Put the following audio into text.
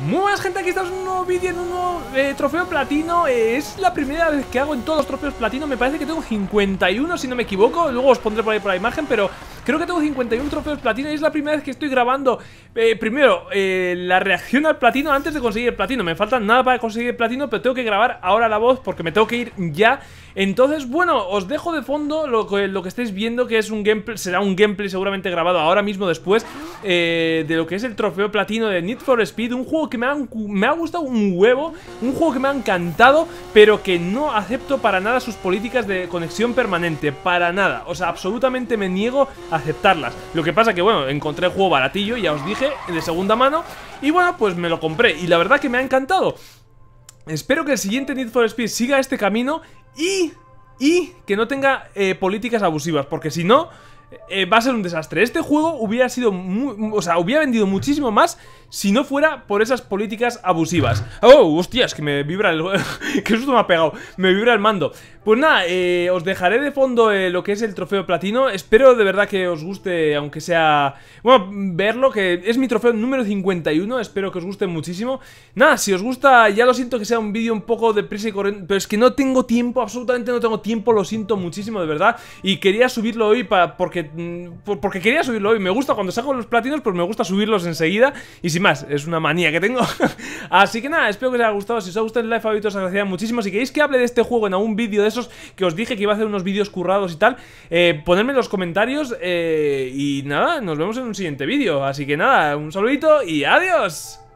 Muy buenas gente, aquí estamos en un nuevo vídeo, en un nuevo eh, trofeo platino eh, Es la primera vez que hago en todos los trofeos platino Me parece que tengo 51 si no me equivoco Luego os pondré por ahí por la imagen Pero creo que tengo 51 trofeos platino Y es la primera vez que estoy grabando eh, Primero, la reacción al platino antes de conseguir el platino Me falta nada para conseguir el platino Pero tengo que grabar ahora la voz porque me tengo que ir ya Entonces, bueno, os dejo de fondo lo que, lo que estáis viendo Que es un gameplay, será un gameplay seguramente grabado ahora mismo después eh, de lo que es el trofeo platino de Need for Speed Un juego que me ha, gustado un huevo, un juego que me ha encantado Pero que no acepto para nada sus políticas de conexión permanente, para nada O sea, absolutamente me niego a aceptarlas Lo que pasa que, bueno, encontré el juego baratillo, ya os dije, de segunda mano Y bueno, pues me lo compré y la verdad que me ha encantado Espero que el siguiente Need for Speed siga este camino y... Y que no tenga eh, políticas abusivas, porque si no, eh, va a ser un desastre. Este juego hubiera sido, muy, o sea, hubiera vendido muchísimo más si no fuera por esas políticas abusivas. Oh, hostias, que me vibra el... que susto me ha pegado, me vibra el mando. Pues nada, eh, os dejaré de fondo eh, lo que es el trofeo platino. Espero de verdad que os guste, aunque sea... Bueno, verlo, que es mi trofeo número 51, espero que os guste muchísimo. Nada, si os gusta, ya lo siento que sea un vídeo un poco deprisa y corriente, pero es que no tengo tiempo, absolutamente no tengo tiempo, lo siento muchísimo de verdad. Y quería subirlo hoy para porque Mm, porque, quería subirlo hoy. Me gusta cuando saco los platinos, pues me gusta subirlos enseguida. Y sin más, es una manía que tengo. Así que nada, espero que os haya gustado. Si os ha gustado el live, favorito, os agradecería muchísimo. Si queréis que hable de este juego en algún vídeo de esos que os dije que iba a hacer unos vídeos currados y tal, eh, ponedme en los comentarios. Eh, y nada, nos vemos en un siguiente vídeo. Así que nada, un saludito y adiós.